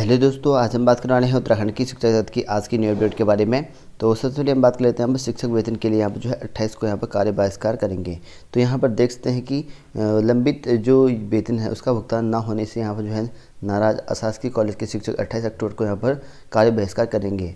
hello दोस्तों आज हम बात करने रहे हैं उत्तराखंड की शिक्षा जगत की आज की न्यू अपडेट के बारे में तो सबसे पहले हम बात कर लेते हैं हम शिक्षक वेतन के लिए यहाँ पर जो है अट्ठाईस को यहाँ पर कार्य बहिष्कार करेंगे तो यहाँ पर देख सकते हैं कि लंबित जो वेतन है उसका भुगतान ना होने से यहाँ पर जो है नाराज अशासकीय कॉलेज के शिक्षक अट्ठाईस अक्टूबर को यहाँ पर कार्य बहिष्कार करेंगे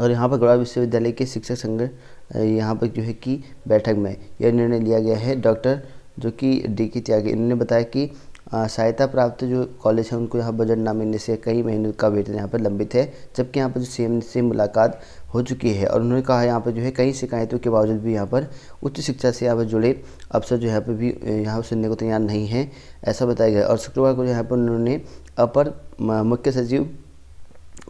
और यहाँ पर गौड़ा विश्वविद्यालय के शिक्षक संघ यहाँ पर जो है कि बैठक में यह निर्णय लिया गया है डॉक्टर जो कि डी के त्यागी इन्होंने बताया कि सहायता प्राप्त जो कॉलेज है उनको यहाँ बजट ना मिलने से कई महीनों का वेतन यहाँ पर लंबित है जबकि यहाँ पर जो सीएम से मुलाकात हो चुकी है और उन्होंने कहा यहाँ पर जो है कई शिकायतों के बावजूद भी यहाँ पर उच्च शिक्षा से यहाँ पर जुड़े अफसर जो यहाँ पर भी यहाँ सुनने को तैयार नहीं है ऐसा बताया गया और शुक्रवार को यहाँ पर उन्होंने अपर मुख्य सचिव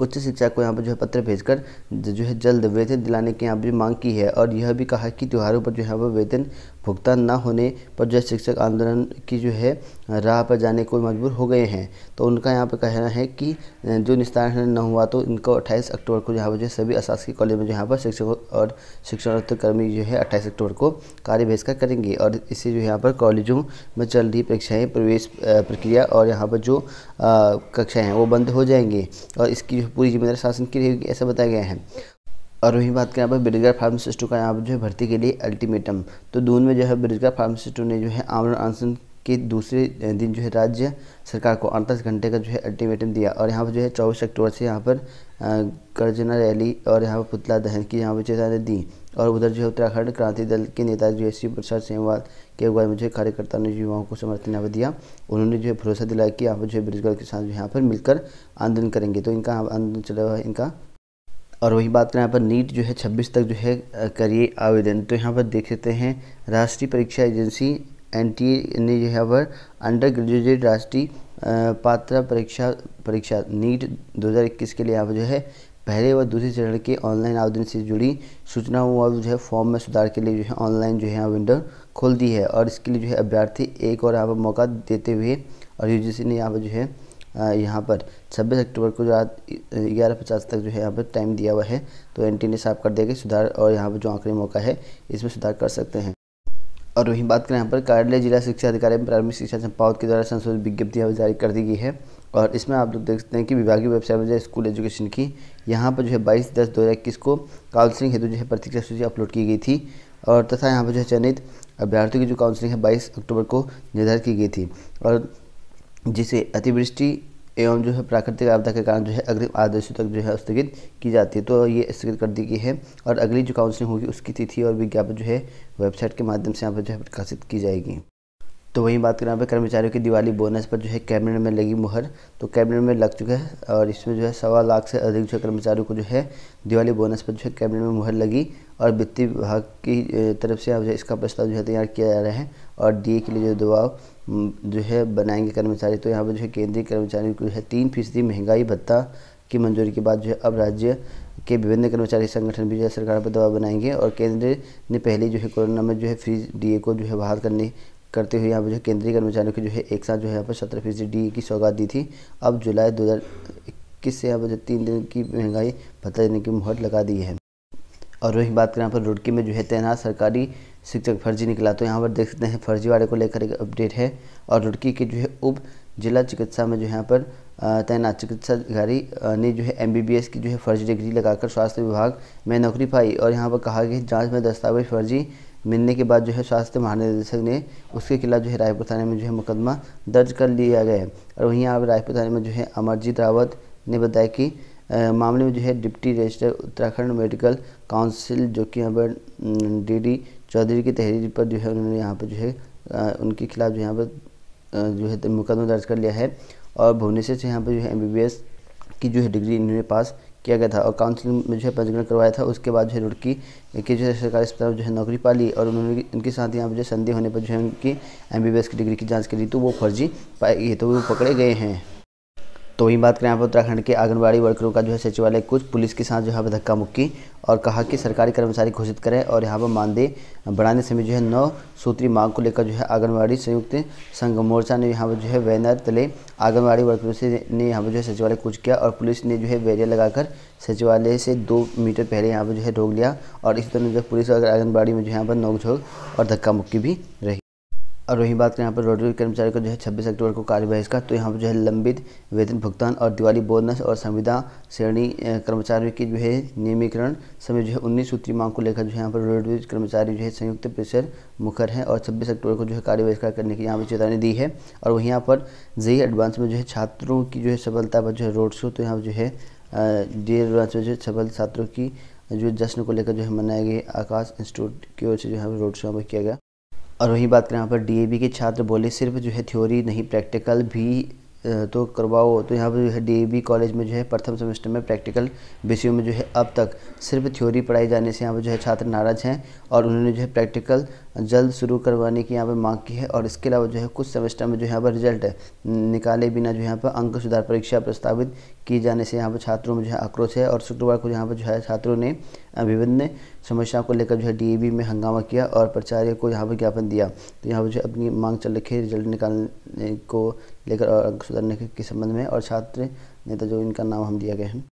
उच्च शिक्षा को यहाँ पर जो है पत्र भेजकर जो है जल्द वेतन दिलाने की यहाँ पर मांग की है और यह भी कहा कि त्योहारों पर जो है वो वेतन भुगतान ना होने पर जो शिक्षक आंदोलन की जो है राह पर जाने को मजबूर हो गए हैं तो उनका यहाँ पर कहना है कि जो निस्तारण न हुआ तो इनको 28 अक्टूबर को जहाँ पर जो सभी अशासकीय कॉलेज में जहाँ यहाँ पर शिक्षक और शिक्षण कर्मी जो है अट्ठाईस अक्टूबर को कार्य बहिष्कार करेंगे और इससे जो यहाँ पर कॉलेजों में चल रही परीक्षाएँ प्रवेश प्रक्रिया और यहाँ पर जो कक्षाएँ हैं वो बंद हो जाएंगी और इसकी पूरी जिम्मेदारी शासन की रहेगी ऐसा बताया गया है और वही बात करें आप फार्मासिस्टों का यहाँ पर जो है भर्ती के लिए अल्टीमेटम तो दून में जो है ब्रिजगार फार्मासिस्टों ने जो है आमरण आंसन के दूसरे दिन जो है राज्य सरकार को अड़तालीस घंटे का जो है अल्टीमेटम दिया और यहाँ पर जो है चौबीस अक्टूबर से यहाँ पर गर्जना रैली और यहाँ पर पुतला दहन की यहाँ पर चेतावनी दी और उधर जो है उत्तराखंड क्रांति दल के नेता जो है शिव प्रसाद सेमवाल के अगुवाई में जो है कार्यकर्ताओं ने युवाओं को समर्थन यहाँ पर दिया उन्होंने जो है भरोसा दिलाया कि यहाँ पर जो है बेरोजगार के साथ यहाँ पर मिलकर आंदोलन करेंगे तो इनका आंदोलन चला हुआ है इनका और वही बात करें यहाँ पर नीट जो है 26 तक जो है करिए आवेदन तो यहाँ पर देख सकते हैं राष्ट्रीय परीक्षा एजेंसी एन ने जो है पर अंडर ग्रेजुएट राष्ट्रीय पात्र परीक्षा परीक्षा नीट 2021 के लिए यहाँ पर जो है पहले व दूसरे चरण के ऑनलाइन आवेदन से जुड़ी सूचनाओं और जो है फॉर्म में सुधार के लिए जो है ऑनलाइन जो है यहाँ विंडो खोल दी है और इसके लिए जो है अभ्यर्थी एक और यहाँ पर मौका देते हुए और सी ने यहाँ पर जो है यहाँ पर 26 अक्टूबर को रात ग्यारह पचास तक जो है यहाँ पर टाइम दिया हुआ है तो एन ने साफ कर दिया कि सुधार और यहाँ पर जो आखिरी मौका है इसमें सुधार कर सकते हैं और वहीं बात करें यहाँ पर कार्यालय जिला शिक्षा अधिकारी प्रारंभिक शिक्षा चंपावत के द्वारा संशोधित विज्ञप्ति जारी कर दी गई है और इसमें आप लोग देख सकते हैं कि विभागीय वेबसाइट में जो स्कूल एजुकेशन की यहाँ पर जो है बाईस दस दो हज़ार इक्कीस को काउंसलिंग हेतु जो है प्रतीक्षा सूची अपलोड की गई थी और तथा यहाँ पर जो है चयनित अभ्यार्थियों की जो काउंसलिंग है बाईस अक्टूबर को निर्धारित की गई थी और जिसे अतिवृष्टि एवं जो है प्राकृतिक आपदा के कारण जो है अग्रिम आदेशों तक जो है स्थगित की जाती है तो ये स्थगित कर दी गई है और अगली जो काउंसलिंग होगी उसकी तिथि और विज्ञापन जो है वेबसाइट के माध्यम से यहाँ पर जो है प्रकाशित की जाएगी तो वही बात करें यहाँ पर कर्मचारियों की दिवाली बोनस पर जो है कैबिनेट में लगी मुहर तो कैबिनेट में लग चुका है और इसमें जो है सवा लाख से अधिक जो कर्मचारियों को जो है दिवाली बोनस पर जो है कैबिनेट में मुहर लगी और वित्तीय विभाग की तरफ से अब इसका प्रस्ताव जो है तैयार किया जा रहा है और डी के लिए जो दबाव जो है बनाएंगे कर्मचारी तो यहाँ पर जो है केंद्रीय कर्मचारी को है तीन फीसदी महंगाई भत्ता की मंजूरी के बाद जो है अब राज्य के विभिन्न कर्मचारी संगठन भी जो है सरकार पर दबाव बनाएंगे और केंद्र ने पहले जो है कोरोना में जो है फ्री डी को जो है बहाल करने करते हुए यहाँ पर जो है केंद्रीय कर्मचारियों को जो है एक साथ जो है यहाँ पर सत्रह फीसदी डी की सौगात दी थी अब जुलाई दो हज़ार इक्कीस से यहाँ पर जो तीन दिन की महंगाई भत्ता देने की मुहर लगा दी है और वही बात करें यहाँ पर रुड़की में जो है तैनात सरकारी शिक्षक फर्जी निकला तो यहाँ पर देख सकते हैं फर्जीवाड़े को लेकर एक अपडेट है और रुड़की के जो है उप जिला चिकित्सा में जो यहाँ पर तैनात चिकित्सा अधिकारी ने जो है एमबीबीएस की जो है फर्जी डिग्री लगाकर स्वास्थ्य विभाग में नौकरी पाई और यहाँ पर कहा कि जांच में दस्तावेज फर्जी मिलने के बाद जो है स्वास्थ्य महानिदेशक ने उसके खिलाफ जो है रायपुर थाने में जो है मुकदमा दर्ज कर लिया गया है और वहीं यहाँ पर रायपुर थाने में जो है अमरजीत रावत ने बताया कि मामले में जो है deputy register Uttarakhand medical council जो कि यहाँ पर डी डी चौधरी की तहरीर पर जो है उन्होंने यहाँ पर जो है उनके खिलाफ जो यहाँ पर जो है मुकदमा दर्ज कर लिया है और भुवनेश्वर से यहाँ पर जो है एम की जो है डिग्री इन्होंने पास किया गया था और काउंसिलिंग में जो है पंजीकरण करवाया था उसके बाद जो है रुड़की के जो है सरकारी अस्पताल में जो है नौकरी पा ली और उन्होंने उनके साथ यहाँ पर जो संदेह होने पर जो है उनकी एम की डिग्री की जाँच करी तो वो फर्जी पाई गई तो वो पकड़े गए हैं तो वहीं बात करें यहाँ पर उत्तराखंड के आंगनबाड़ी वर्करों का जो है सचिवालय कुछ पुलिस के साथ जो है धक्का मुक्की और कहा कि सरकारी कर्मचारी घोषित करें और यहाँ पर मानदेय बढ़ाने समय जो है नौ सूत्री मांग को लेकर जो है आंगनबाड़ी संयुक्त संघ मोर्चा ने यहाँ पर जो है बैनर तले आंगनबाड़ी वर्करों से ने यहाँ पर जो है सचिवालय कुछ किया और पुलिस ने जो है बैरियर लगाकर सचिवालय से दो मीटर पहले यहाँ पर जो है रोक लिया और इसी तरह जो पुलिस और आंगनबाड़ी में जो है यहाँ पर नोकझोंक और धक्का मुक्की भी रही और वही बात करें यहाँ पर रोडवेज कर्मचारी को जो है छब्बीस अक्टूबर को कार्य का तो यहाँ पर जो है लंबित वेतन भुगतान और दिवाली बोनस और संविदा श्रेणी कर्मचारियों की जो है नियमीकरण समय जो है उन्नीस सूत्री मांग को लेकर जो है यहाँ पर रोडवेज कर्मचारी जो है संयुक्त परिसर मुखर है और छब्बीस अक्टूबर को जो है बहिष्कार करने की यहाँ पर चेतावनी दी है और वहीं यहाँ पर जेई एडवांस में जो है छात्रों की जो है सफलता पर जो है रोड शो तो यहाँ पर जो है जे एडवांस में जो है सफल छात्रों की जो जश्न को लेकर जो है मनाया गया आकाश इंस्टीट्यूट की ओर से जो है रोड शो किया गया और वही बात करें यहाँ पर बी के छात्र बोले सिर्फ जो है थ्योरी नहीं प्रैक्टिकल भी तो करवाओ तो यहाँ पर जो है डी कॉलेज में जो है प्रथम सेमेस्टर में प्रैक्टिकल विषयों में जो है अब तक सिर्फ थ्योरी पढ़ाई जाने से यहाँ पर जो है छात्र नाराज हैं और उन्होंने जो है प्रैक्टिकल जल्द शुरू करवाने की यहाँ पर मांग की है और इसके अलावा जो है कुछ सेमेस्टर में जो यहाँ पर रिजल्ट है निकाले बिना जो यहाँ पर अंक सुधार परीक्षा प्रस्तावित की जाने से यहाँ पर छात्रों में जो है आक्रोश है और शुक्रवार को यहाँ पर जो है छात्रों ने विभिन्न समस्याओं को लेकर जो है डी में हंगामा किया और प्राचार्य को यहाँ पर ज्ञापन दिया तो यहाँ पर जो अपनी मांग चल रखी है रिजल्ट निकालने को लेकर और अंक सुधारने के संबंध में और छात्र नेता जो इनका नाम हम दिया गया है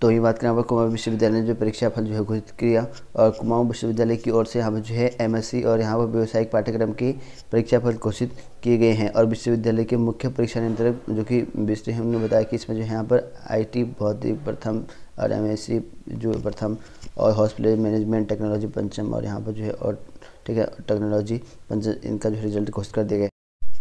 तो ये बात करें यहाँ पर कुमाऊँ विश्वविद्यालय ने जो परीक्षा फल जो है घोषित किया और कुमाऊँ विश्वविद्यालय की ओर से यहाँ पर जो है एमएससी और यहाँ पर व्यावसायिक पाठ्यक्रम की परीक्षा फल घोषित किए गए हैं और विश्वविद्यालय के मुख्य परीक्षा नियंत्रक जो कि विष्णु हमने बताया कि इसमें जो है यहाँ पर आई भौतिक प्रथम और एमएससी जो प्रथम और हॉस्पिटल मैनेजमेंट टेक्नोलॉजी पंचम और यहाँ पर जो है और ठीक है टेक्नोलॉजी पंचम इनका जो रिजल्ट घोषित कर दिया गया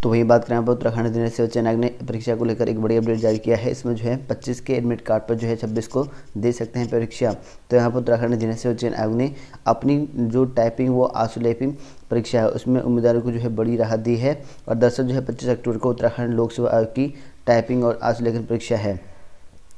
तो वही बात करें आप उत्तराखंड अधिनियम सेवा आयोग ने परीक्षा को लेकर एक बड़ी अपडेट जारी किया है इसमें जो है पच्चीस के एडमिट कार्ड पर जो है छब्बीस को दे सकते हैं परीक्षा तो यहाँ पर उत्तराखंड अधिनियम सेवा आयोग ने अपनी जो टाइपिंग वो आसुलेपिंग परीक्षा है उसमें उम्मीदवारों को जो है बड़ी राहत दी है और दरअसल जो है पच्चीस अक्टूबर को उत्तराखंड लोक सेवा आयोग की टाइपिंग और आसुलेखन परीक्षा है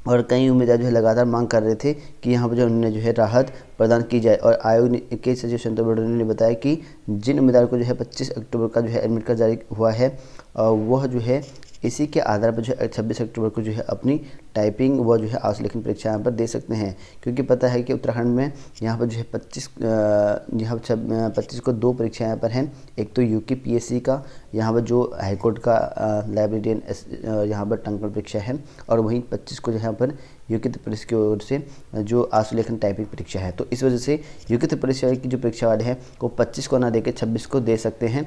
और कई उम्मीदवार जो है लगातार मांग कर रहे थे कि यहाँ पर जो उन्होंने जो है राहत प्रदान की जाए और आयोग के सचिव संतोष बडोनी ने बताया कि जिन उम्मीदवार को जो है पच्चीस अक्टूबर का जो है एडमिट कार्ड जारी हुआ है वह जो है इसी के आधार पर जो है छब्बीस अक्टूबर को जो है अपनी टाइपिंग व जो है आशलेखन परीक्षा यहाँ पर दे सकते हैं क्योंकि पता है कि उत्तराखंड में यहाँ पर जो है पच्चीस यहाँ पर पच्चीस को दो परीक्षा यहाँ पर हैं एक तो यूके पीएससी का यहाँ पर जो हाईकोर्ट का लाइब्रेरियन यहाँ पर टंकण परीक्षा है और वहीं पच्चीस को यहाँ पर योग्यता पुलिस की ओर से जो आशुलेखन टाइपिंग परीक्षा है तो इस वजह से योग्यता परीक्षा की जो परीक्षा वाले हैं वो पच्चीस को ना देकर छब्बीस को दे सकते हैं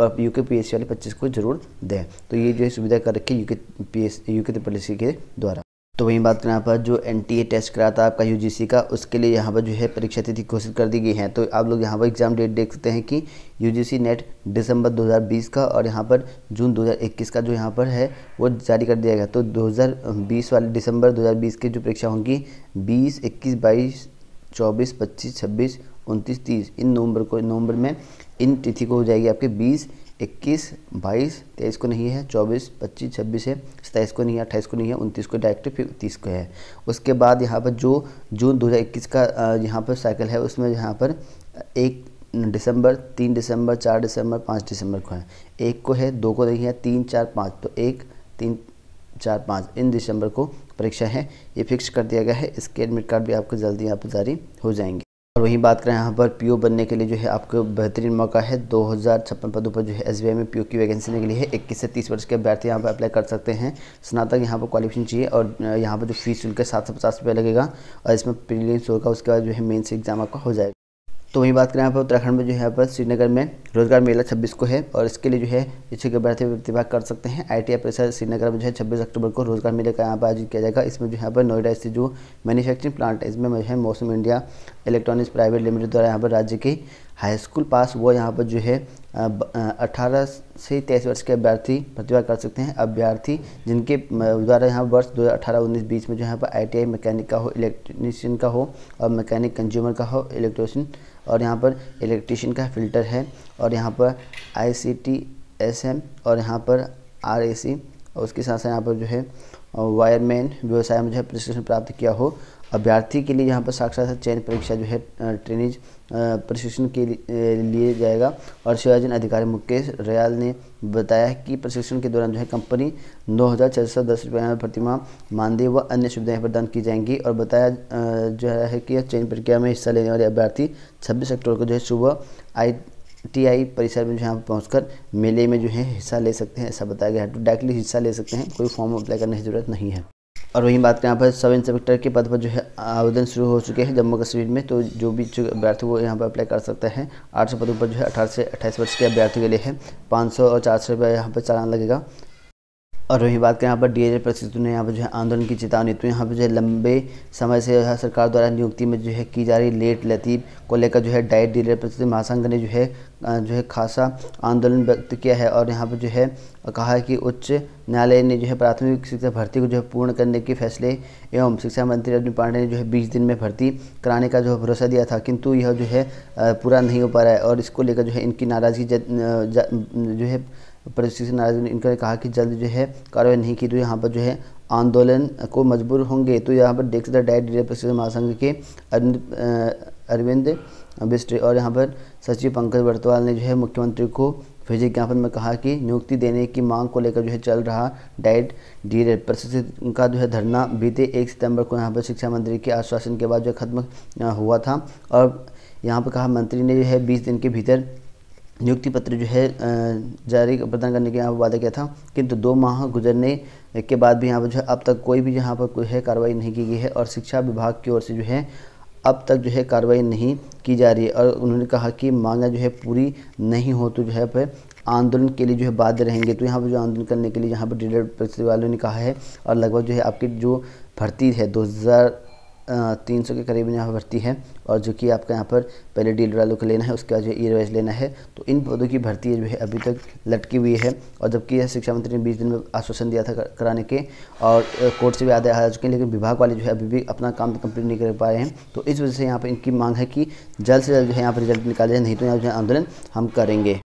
पर यू के वाले पच्चीस को जरूर दें तो ये जो है सुविधा कर रखी यू के पी एस योग्यता पुलिस के द्वारा तो वहीं बात करें यहाँ पर जो एन टेस्ट कराया था आपका यू का उसके लिए यहाँ पर जो है परीक्षा तिथि घोषित कर दी गई है तो आप लोग यहाँ पर एग्ज़ाम डेट देख सकते हैं कि यू नेट दिसंबर 2020 का और यहाँ पर जून 2021 का जो यहाँ पर है वो जारी कर दिया गया तो 2020 वाले दिसंबर 2020 की जो परीक्षा होंगी बीस इक्कीस बाईस चौबीस पच्चीस छब्बीस उनतीस तीस इन नवंबर को नवंबर में इन तिथि को हो जाएगी आपके बीस इक्कीस बाईस तेईस को नहीं है चौबीस पच्चीस छब्बीस है सत्ताईस को नहीं है अट्ठाईस को नहीं है उनतीस को डायरेक्ट फिर तीस को है उसके बाद यहाँ पर जो जून इक्कीस का यहाँ पर साइकिल है उसमें यहाँ पर एक दिसंबर तीन दिसंबर चार दिसंबर पाँच दिसंबर को है एक को है दो को नहीं है तीन चार पाँच तो एक तीन चार पाँच इन दिसंबर को परीक्षा है ये फिक्स कर दिया गया है इसके एडमिट कार्ड भी आपको जल्दी यहाँ पर जारी हो जाएंगे और वहीं बात करें यहाँ पर पीओ बनने के लिए जो है आपको बेहतरीन मौका है दो हज़ार छप्पन पदों पर जो है एसबीआई में पीओ की वैकेंसी निकली है इक्कीस से तीस वर्ष के अभ्यर्थी यहाँ पर अप्लाई कर सकते हैं स्नातक यहाँ पर क्वालिफिकेशन चाहिए और यहाँ पर जो फीस है सात सौ पचास लगेगा और इसमें प्रीलिम्स होगा उसके बाद जो है मेन एग्जाम आपका हो जाएगा तो वहीं बात करें यहाँ पर उत्तराखंड में जो है यहाँ पर श्रीनगर में रोजगार मेला छब्बीस को है और इसके लिए जो है इच्छुक अभ्यर्थी प्रतिभाग कर सकते हैं आई टी परिसर श्रीनगर में जो है छब्बीस अक्टूबर को रोजगार मेले का यहाँ पर आयोजित किया जाएगा इसमें जो यहाँ पर नोएडा स्थित जो मैन्युफैक्चरिंग प्लांट है इसमें जो है मौसम इंडिया इलेक्ट्रॉनिक्स प्राइवेट लिमिटेड द्वारा यहाँ पर राज्य की हाई स्कूल पास वो यहाँ पर जो है अठारह से तेईस वर्ष के अभ्यर्थी प्रतिभा कर सकते हैं अभ्यर्थी जिनके द्वारा यहाँ वर्ष दो हज़ार अठारह उन्नीस बीस में जो यहाँ पर आईटीआई मैकेनिक का हो इलेक्ट्रीशियन का हो और मैकेनिक कंज्यूमर का हो इलेक्ट्रोशियन और यहाँ पर इलेक्ट्रीशियन का फिल्टर है और यहाँ पर I C T S M और यहाँ पर आर ए सी और उसके साथ साथ यहाँ पर जो है वायरमैन व्यवसाय में जो है प्रशिक्षण प्राप्त किया हो अभ्यर्थी के लिए यहाँ पर साक्षात चयन परीक्षा जो है ट्रेनिज प्रशिक्षण के लिए जाएगा और सेवाजन अधिकारी मुकेश रयाल ने बताया कि प्रशिक्षण के दौरान जो है कंपनी नौ हज़ार छः सौ दस रुपये प्रतिमा मानदेय व अन्य सुविधाएं प्रदान की जाएंगी और बताया जो है कि चयन प्रक्रिया में हिस्सा लेने वाले अभ्यर्थी छब्बीस अक्टूबर को जो है सुबह आई टीआई परिसर में जो है पहुंचकर मेले में जो है हिस्सा ले सकते हैं ऐसा बताया गया है तो डायरेक्टली हिस्सा ले सकते हैं कोई फॉर्म अप्लाई करने की ज़रूरत नहीं है और वहीं बात करें यहाँ पर सब इंस्पेक्टर के पद पर जो है आवेदन शुरू हो चुके हैं जम्मू कश्मीर में तो जो भी अभ्यर्थी वो यहाँ पर अप्लाई कर सकते हैं आठ सौ पदों पर जो है अठारह से अट्ठाईस वर्ष के अभ्यर्थी के लिए है पाँच सौ और चार सौ रुपये यहाँ पर चालान लगेगा और वही बात करें यहाँ पर डी एज प्रशिक्षित ने यहाँ पर जो है आंदोलन की चेतावनी तो यहाँ पर जो है लंबे समय से जो है सरकार द्वारा नियुक्ति में जो है की जा रही लेट लतीफ़ को लेकर जो है डाइट डीलर प्रशिक्षित महासंघ ने जो है जो है खासा आंदोलन व्यक्त किया है और यहाँ पर जो है कहा है कि उच्च न्यायालय ने जो है प्राथमिक शिक्षा भर्ती को जो है पूर्ण करने के फैसले एवं शिक्षा मंत्री अर्जुन पांडे ने जो है बीस दिन में भर्ती कराने का जो है भरोसा दिया था किंतु यह जो है पूरा नहीं हो पा रहा है और इसको लेकर जो है इनकी नाराज़गी जो है प्रशिक्षण इससे नाराज इनका कहा कि जल्द जो है कार्रवाई नहीं की तो यहाँ पर जो है आंदोलन को मजबूर होंगे तो यहाँ पर देख सकते हैं डायरेक्ट प्रशिक्षण महासंघ के अरविंद बिस्ट्रे और यहाँ पर सचिव पंकज बर्तवाल ने जो है मुख्यमंत्री को भेजे ज्ञापन में कहा कि नियुक्ति देने की मांग को लेकर जो है चल रहा डाइट डी रेड प्रशिक्षित का जो है धरना बीते एक सितंबर को यहाँ पर शिक्षा मंत्री के आश्वासन के बाद जो खत्म हुआ था और यहाँ पर कहा मंत्री ने जो है बीस दिन के भीतर नियुक्ति पत्र जो है जारी प्रदान करने के यहाँ पर वादा किया था किंतु दो माह गुजरने के बाद भी यहाँ पर जो है अब तक कोई भी यहाँ पर कोई है कार्रवाई नहीं की गई है और शिक्षा विभाग की ओर से जो है अब तक जो है कार्रवाई नहीं की जा रही है और उन्होंने कहा कि मांगा जो है पूरी नहीं हो तो जो है पर आंदोलन के लिए जो है बाध्य रहेंगे तो यहाँ पर जो आंदोलन करने के लिए यहाँ पर डीलर वालों ने कहा है और लगभग जो है आपकी जो भर्ती है दो तीन सौ के करीब यहाँ पर भर्ती है और जो कि आपका यहाँ पर पहले डीलर वालों को लेना है उसके बाद जो ई वाइज लेना है तो इन पदों की भर्ती जो है अभी तक लटकी हुई है और जबकि यह शिक्षा मंत्री ने बीस दिन में आश्वासन दिया था कराने के और कोर्ट से भी आदे आ चुके हैं लेकिन विभाग वाले जो है अभी भी अपना काम तो कंप्लीट नहीं कर पाए हैं तो इस वजह से यहाँ पर इनकी मांग है कि जल्द से जल्द जो है यहाँ पर रिजल्ट निकाले नहीं तो यहाँ जो है आंदोलन हम करेंगे